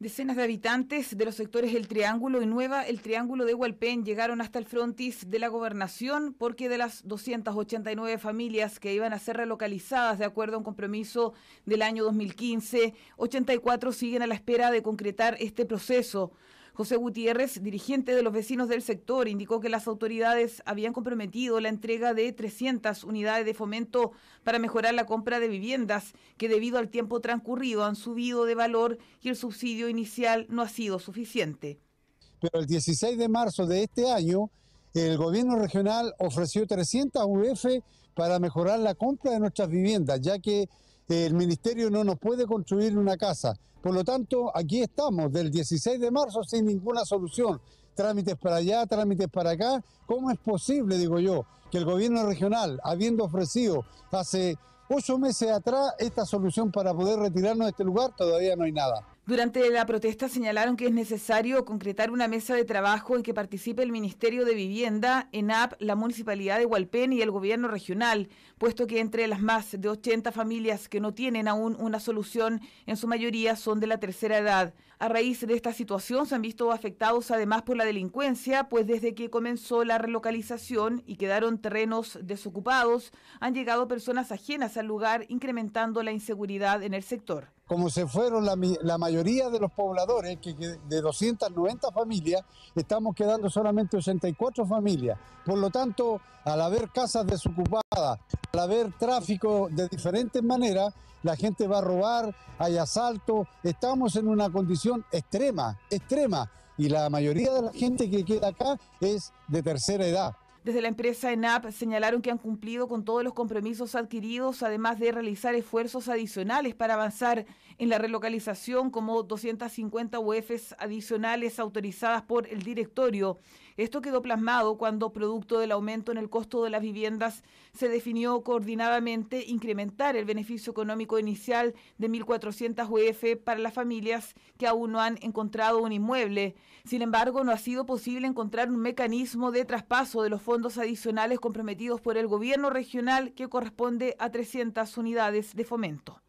Decenas de habitantes de los sectores El Triángulo y Nueva El Triángulo de Hualpén llegaron hasta el frontis de la gobernación porque de las 289 familias que iban a ser relocalizadas de acuerdo a un compromiso del año 2015, 84 siguen a la espera de concretar este proceso. José Gutiérrez, dirigente de los vecinos del sector, indicó que las autoridades habían comprometido la entrega de 300 unidades de fomento para mejorar la compra de viviendas que debido al tiempo transcurrido han subido de valor y el subsidio inicial no ha sido suficiente. Pero el 16 de marzo de este año, el gobierno regional ofreció 300 UF para mejorar la compra de nuestras viviendas, ya que el ministerio no nos puede construir una casa. Por lo tanto, aquí estamos del 16 de marzo sin ninguna solución. Trámites para allá, trámites para acá. ¿Cómo es posible, digo yo, que el gobierno regional, habiendo ofrecido hace ocho meses atrás esta solución para poder retirarnos de este lugar, todavía no hay nada? Durante la protesta señalaron que es necesario concretar una mesa de trabajo en que participe el Ministerio de Vivienda, ENAP, la Municipalidad de Hualpén y el Gobierno Regional, puesto que entre las más de 80 familias que no tienen aún una solución, en su mayoría son de la tercera edad. A raíz de esta situación se han visto afectados además por la delincuencia, pues desde que comenzó la relocalización y quedaron terrenos desocupados, han llegado personas ajenas al lugar, incrementando la inseguridad en el sector como se fueron la, mayoría de los pobladores, que, de 290 familias, estamos quedando solamente 84 familias. Por lo tanto, al haber casas desocupadas, al haber tráfico de diferentes maneras, la gente va a robar, hay asalto, estamos en una condición extrema, extrema. Y la mayoría de la gente que queda acá es de tercera edad. Desde la empresa ENAP señalaron que han cumplido con todos los compromisos adquiridos, además de realizar esfuerzos adicionales para avanzar en la relocalización, como 250 UEFs adicionales autorizadas por el directorio. Esto quedó plasmado cuando, producto del aumento en el costo de las viviendas, se definió coordinadamente incrementar el beneficio económico inicial de 1.400 UEF para las familias que aún no han encontrado un inmueble. Sin embargo, no ha sido posible encontrar un mecanismo de traspaso de los fondos adicionales comprometidos por el gobierno regional que corresponde a 300 unidades de fomento.